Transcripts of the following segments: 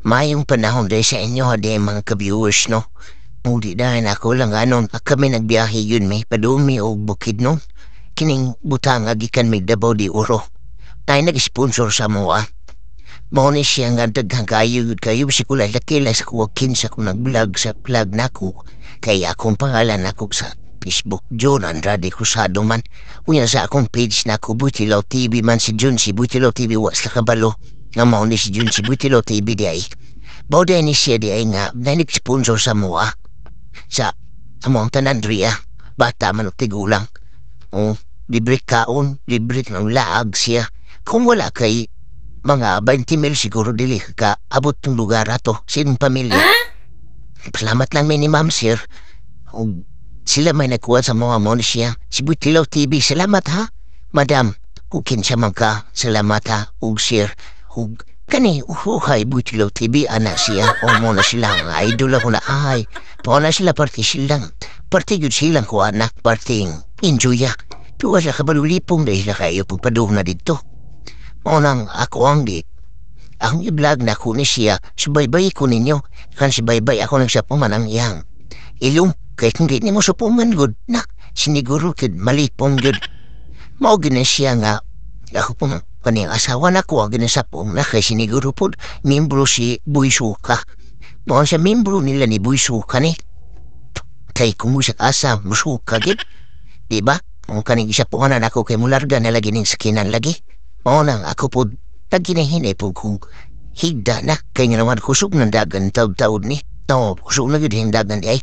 Mayong panahon dahil sa inyo, ha, dahil mga ka-viewers, no? Muli dahil ako lang anon, ah, kami nagbiyahe yun, may padumi may bukid, no? Kining butang agikan ah, may Davao di uro. Tayo nag-sponsor sa mga. Ah. Mauni siya nga daghangkayo yun kayo, si kulay lakila sa kuwakin sa kung nag-vlog sa vlog nako. Kaya akong pangalan ako sa Facebook, John Andrade Cruzado man. Unya sa akong page nako, Butilaw TV man si John, si Butilaw TV, was kabalo nga mao ni si Jun si ti ibigay. Bao din ni siya di ay nga nanigsponsor sa mua. Sa among tanan riya, bata man o tigulang. O, libre kaon, libre ng laag siya. Kung wala kay mga 20 mil siguro dili ka abot ng lugar ato, sinong pamilya. Huh? Salamat lang may ni ma'am sir. O, sila may nakuha sa mga mon siya. Si Butilaw TV, salamat ha. Madam, kukin siya man ka. Salamat ha, o sir hug kani uhuhay butilo tibi ana siya omo na silang idol ako na ay po na sila parti silang parti yun silang ko anak parting enjoya tuwa sa kabalulipong dahil na kayo pagpaduh na dito mo nang ako ang di ang i-vlog na kunin siya subaybay ko ninyo kan subaybay ako ng sapuman ang iyang ilong kahit hindi ni mo sapuman good na siniguro kid malipong good mo gina siya nga ako po kani asawa na ko agin sa pong na kay siniguro po mimbro si Buisuka. Doon sa mimbro nila ni Buisuka ni. Kay kumusak asa, musuka gid. Diba? Ang kaning isa po na ako kay mularga na lagi ning sakinan lagi. Mao nang ako po taginahinay po kung higda na kay nga kusog ng dagan taod-taod ni. No, kusog na gid hindagan ay.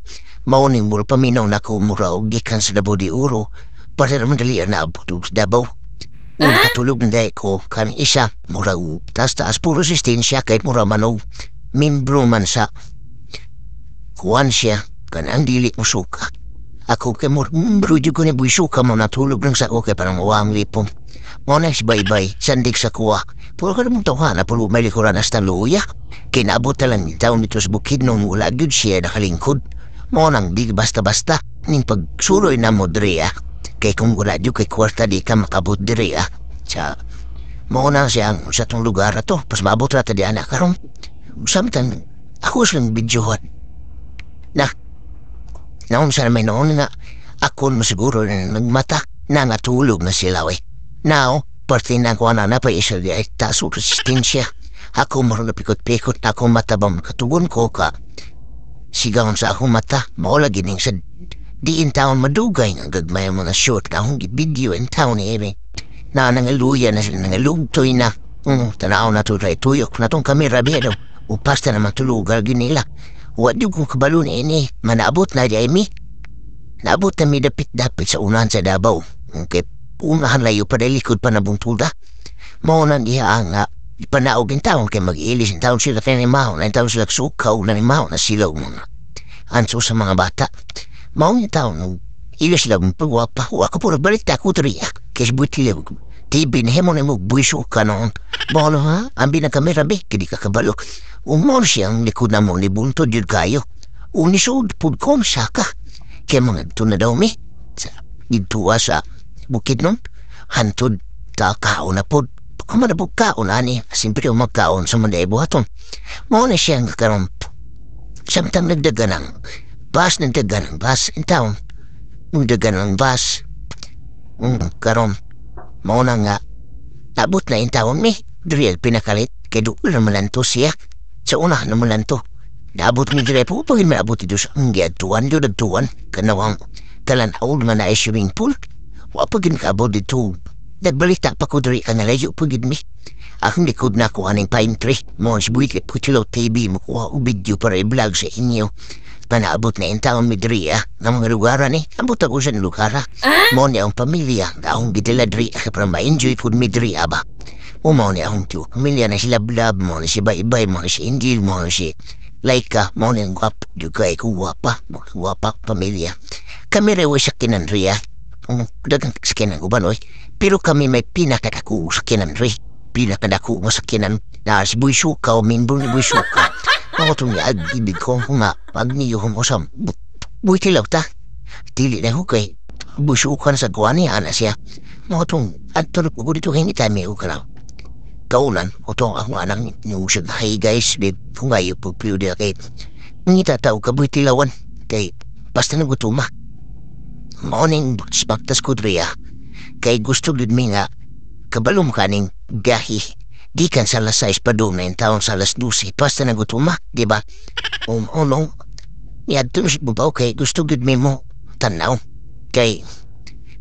Mao ning mul paminaw na ko muraog gikan sa labo di uro. Para naman dali na abot sa dabaw. Nakatulog na dahil ko kan isa mura u. Tas taas po resistensya kahit mura manaw. Mimbro man sa. Kuwan siya kan ang dili mo suka. Ako kay mo mimbro di ko ni buisuka mo natulog lang sa ko kay parang uwang lipong. Muna si Baybay, sandig sa kuwa. Puro ka namang tawa na pulo may likuran hasta luya. Kinabot talang taon nito sa bukid nung ulagod siya nakalingkod. Muna nang di basta-basta, ning pagsuloy na mo, kay kung wala di kay kwarta di ka makabot diri ah. Sa mao na siyang sa tong lugar ato pas maabot ra ta di anak karon. Samtang ako siyang bidyohan. Na naon sa may noon nga ako na siguro na nagmata na nga na sila eh. Now, parte na ko na na pa isa di ay taso resistensya. Ako marunong pikot-pikot na akong mata ba katugon ko ka sigawan sa akong mata, maula gining sad Di in town madugay nga gagmay na short ka hong video in town eh. Na nangaluya na siya nangalugtoy na. Mm, tanaw na to try tuyok na tong kamera bedo. Upasta na matulugar ginila. Wadi ko kabalun ini. Manabot na di mi. Naabot na mi dapit-dapit sa unan sa Dabaw. Kay unahan layo pa likod pa nabuntuda. Maunan diha ang nga ah, ipanaog in town kay mag-ilis in town sila tanimaw na in town sila sukaw na nimaw na silaw mga. Anso sa mga bata. Mą nie nu ileś lam pagwa pahu ako pura balik ta kutriyak. Kes buti lang ko. Ti binhemo na mo buiso kanon. Bolo ha, ang binakamera be, kini kakabalo. Umon siyang likod na mong libunto dyan kayo. Unisod pud kom saka. Kaya mga e ito na daw mi. Sa, gintuwa sa bukid nun. Hantod ta kaon na pud. Pakamana po kaon ani. Simpre magkaon sa mga ibuhaton. E mo na e siyang karon. Samtang nagdaganang bus, nagdagan ang bus in town. Nagdagan ang bus. Mm, karon, mao na nga. Abot na in town mi. Driel eh, pinakalit, kay duol na malanto siya. Sa una na malanto. Naabot mi dire eh, po, pagin maabot ito sa ang giatuan, yun agtuan. Kanawang talanaw nga na swimming pool. Wapagin kaabot ito. Nagbalita pa ko diri ka nga layo pagin mi. Akong likod na kuha ng pine tree. Mons buwik at putilo TV makuha o video para i-vlog sa inyo. Panaabot na yung taon midriya ah, ng mga lugaran eh. Ambot ako sa lugara. Ah? Mo niya ang pamilya. Daong gitila driya ah, ka para ma-enjoy po midriya ah, ba. Umaw niya akong tu. Pamilya na si Lablab mo na si Baybay mo na si Indil mo na si Laika mo na yung guwapo. Dugay ko guwapa. Guwapa pamilya. Kami rewa sa Pero kami may pinakakakuha sa kinanriya pinakadako nga sakinan na si ka o minbo ni Buisuka. Mga itong niagibig ko nga pag niyo mo sa buhay tilaw ta. Tili na ko kay Buisuka na sa gawa niya ana siya. Mga itong antulog ko dito kay ngitami ko kalaw. Kaunan, utong ako anang niusag, hey guys, babe, kung ayaw po piyo dito kay ngitataw ka buhay tilawan kay basta nagutuma. Morning, spaktas ko, Drea. Kay gusto gud mi nga kabalum kaning gahi. Gikan sa alas pa doon na taon sa alas 12. Pasta na gutuma, di ba? Um, oh no. Niadto na mo ba kay gusto gud mi mo tanaw. Kay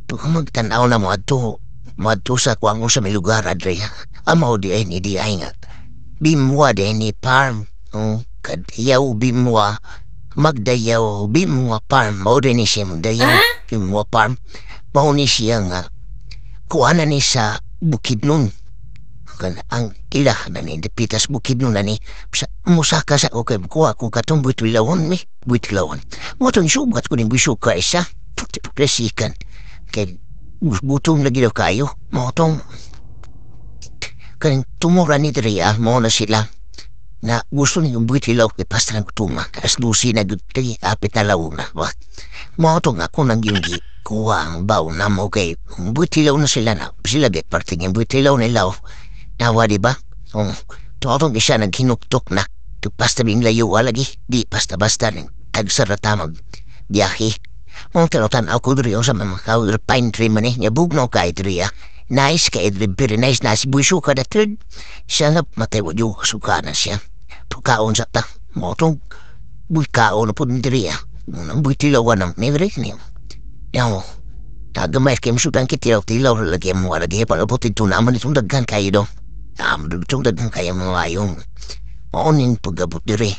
pag tanaw na mo adto, mo adto sa kuang sa may lugar adre. Amaw di ay ni di ay nga. Bimwa di ni farm. Oh, kadayaw bimwa. Magdayaw bimwa farm. Mao di ni siya magdayaw. Huh? Ah? Bimwa farm. Mao ni siya nga. Kuha ni sa bukid nun. Kan ang ilah na ni depitas bukid nun na ni sa musaka sa okay ko ako katong lawon mi buitlawon. Motong subat ko ning ka isa. Tuklesikan. Kay gutom na gidaw kayo. Motong kan tumura ni Drea ah, mo na sila na gusto ni umbuit hilaw kay pastra ng tuma as lusi na gud apit na launa wa mo to nang yung kuang baw na mo kay butilaw na sila na sila bit parting yung butilaw nila o nawa ba um, tuwatong isa naghinuktok na tu basta bing layo lagi di basta basta ning agsaratamag biyahe mong tanotan ako diri sa mga kaudr pine tree man eh bugno ka idriya nice ka idri very nice na si buisu ka datrid siya nga matayo yu suka na siya pagkaon sa ta motong bukaon na po diriya Nang butilawan ng medre niya. yang da gemesh kem shu kan kitiro ti lo lagi kem wa le pa lo poti tuna mani tunda gan kai do. Am du tunda gan kai mo wa yong. Onin puga putire.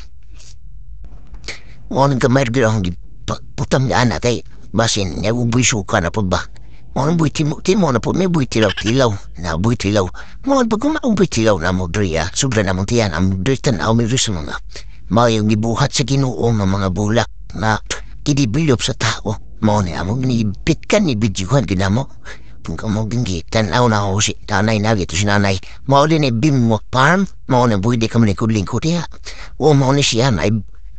On gemesh grong di putam da na kai basin ne u bu shu kana ba. On bu ti ti mo na put me bu ti lo ti lo na bu ti lo. Mo bu kuma un bu ti lo na mo dria subra na montian am dristan au mi risumanga. Mai ngibuhat sa ginuong ng mga bulak na kidibilop bilio tao. Mao na amo ni bitkan ni bidyuhan ginamo. Kung mo gingitan, aw na ako si nanay na gito si nanay. bim din ya. ya, ni bimwak farm, mao na buwede ka manikod-lingkod niya. O mao ni siya na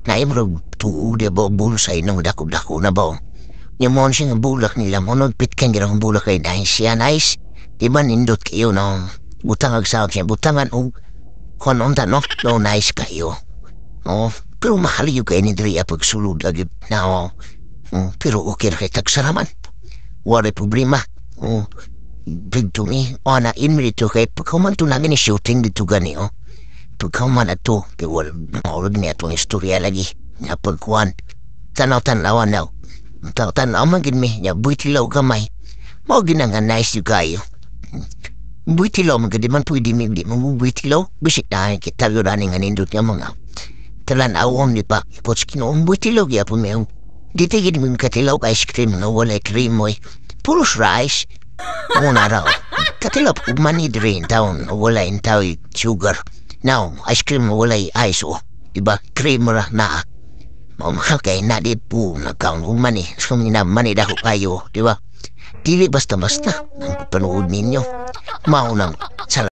naimrog tuod ba bulsay ng dako-dako na ba. Yung mo siya nga bulak nila mo, nagpit kang ginang bulak kay dahil siya nice. Di ba nindot kayo no? Butang agsaw siya, butangan u. konon tanok, no nice kayo. Pero mahaliyo kayo ini Dria apa eh, kesulut na o. Oh, um, mm, pero okay kay kagsaraman. Wari problema. Um, big to me. O oh, na in mi dito kay pagkaman to namin shooting dito gani o. Oh. Pagkaman ato, to. wala maulog niya itong istorya lagi. Na pagkuhan. Tanaw-tanawan na o. Tanaw-tanaw man gini niya buitilaw gamay. Mau ginangan nice juga, kayo. Buitilaw man gani man pwede mi di mo buitilaw. Bisik na kita yuranin nga nindot niya mga. talanaw ni Pakipots kinoon mo tilog yapon Dite Di tigid mo eh. katilog eh, ice cream na wala cream mo. Puros rice. Una raw. Katilog umani drain taon wala in tao sugar. Now, ice cream wala ice o. Iba cream ra na. Mom, okay, na di po nagkaon umani. Sumi na mani dako kayo, di ba? Dili basta-basta ang panood ninyo. Maunang salam.